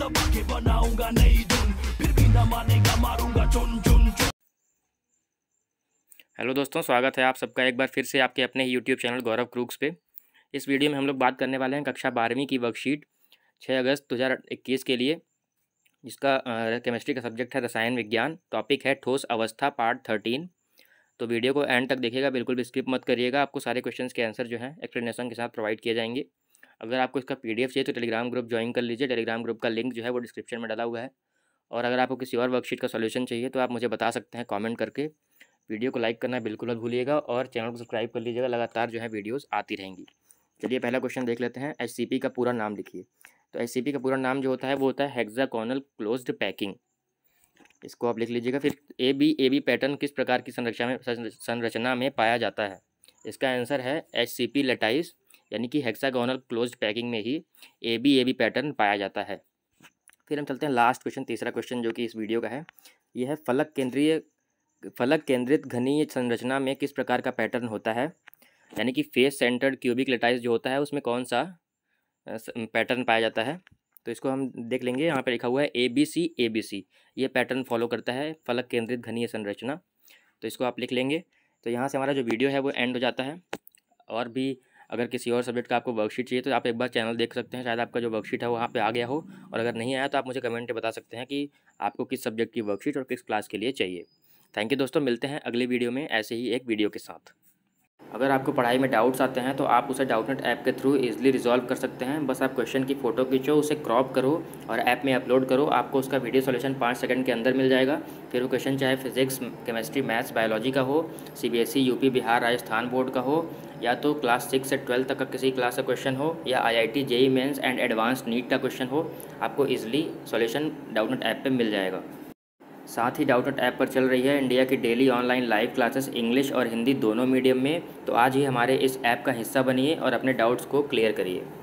दबा के बनाऊंगा नई धुन फिर भी मानेगा मारूंगा चुन चुन चुन हेलो दोस्तों स्वागत है आप सबका एक बार फिर से आपके अपने यूट्यूब चैनल गौरव क्रूक्स पे इस वीडियो में हम लोग बात करने वाले हैं कक्षा बारहवीं की वर्कशीट 6 अगस्त 2021 के लिए जिसका केमिस्ट्री का सब्जेक्ट है रसायन विज्ञान टॉपिक है ठोस अवस्था पार्ट थर्टीन तो वीडियो को एंड तक देखिएगा बिल्कुल भी स्किप मत करिएगा आपको सारे क्वेश्चन के आंसर जो है एक्सप्लेनेशन के साथ प्रोवाइड किए जाएंगे अगर आपको इसका पी चाहिए तो टेलीग्राम ग्रुप ज्वाइन कर लीजिए टेलीग्राम ग्रुप का लिंक जो है वो डिस्क्रिप्शन में डाला हुआ है और अगर आपको किसी और वर्कशीट का सोल्यूशन चाहिए तो आप मुझे बता सकते हैं कॉमेंट करके वीडियो को लाइक करना बिल्कुल मत भूलिएगा और चैनल को सब्सक्राइब कर लीजिएगा लगातार जो है वीडियोज़ आती रहेंगी चलिए पहला क्वेश्चन देख लेते हैं एच का पूरा नाम लिखिए तो एच का पूरा नाम जो होता है वो होता है हेक्साकोनल क्लोज्ड पैकिंग इसको आप लिख लीजिएगा फिर A B A B pattern किस प्रकार की संरक्षा में संरचना में पाया जाता है इसका आंसर है एच सी पी लेटाइस यानी कि हेक्सागोनल क्लोज्ड पैकिंग में ही A B A B pattern पाया जाता है फिर हम चलते हैं लास्ट क्वेश्चन तीसरा क्वेश्चन जो कि इस वीडियो का है यह है फलक केंद्रीय फलक केंद्रित घनीय संरचना में किस प्रकार का पैटर्न होता है यानी कि फेस सेंटर्ड क्यूबिक लेटाइज जो होता है उसमें कौन सा पैटर्न पाया जाता है तो इसको हम देख लेंगे यहाँ पर लिखा हुआ है A B C A B C ये पैटर्न फॉलो करता है फलक केंद्रित घनीय संरचना तो इसको आप लिख लेंगे तो यहाँ से हमारा जो वीडियो है वो एंड हो जाता है और भी अगर किसी और सब्जेक्ट का आपको वर्कशीट चाहिए तो आप एक बार चैनल देख सकते हैं शायद आपका जो वर्कशीट है वहाँ पर आ गया हो और अगर नहीं आया तो आप मुझे कमेंट में बता सकते हैं कि आपको किस सब्जेक्ट की वर्कशीट और किस क्लास के लिए चाहिए थैंक यू दोस्तों मिलते हैं अगले वीडियो में ऐसे ही एक वीडियो के साथ अगर आपको पढ़ाई में डाउट्स आते हैं तो आप उसे डाउटनेट ऐप के थ्रू इजिली रिजॉल्व कर सकते हैं बस आप क्वेश्चन की फ़ोटो खींचो उसे क्रॉप करो और ऐप में अपलोड करो आपको उसका वीडियो सॉल्यूशन पाँच सेकंड के अंदर मिल जाएगा फिर वो क्वेश्चन चाहे फिजिक्स केमिस्ट्री मैथ्स बायोलॉजी का हो CBSE UP e, Bihar Rajasthan board का हो या तो क्लास सिक्स से ट्वेल्थ तक का किसी क्लास का क्वेश्चन हो या I I T JEE mains and advance NEET का क्वेश्चन हो आपको ईजिली सोल्यूशन डाउटनेट ऐप पर मिल जाएगा साथ ही डाउट ऐप पर चल रही है इंडिया की daily online live classes English और हिंदी दोनों मीडियम में तो आज ही हमारे इस ऐप का हिस्सा बनिए और अपने डाउट्स को क्लियर करिए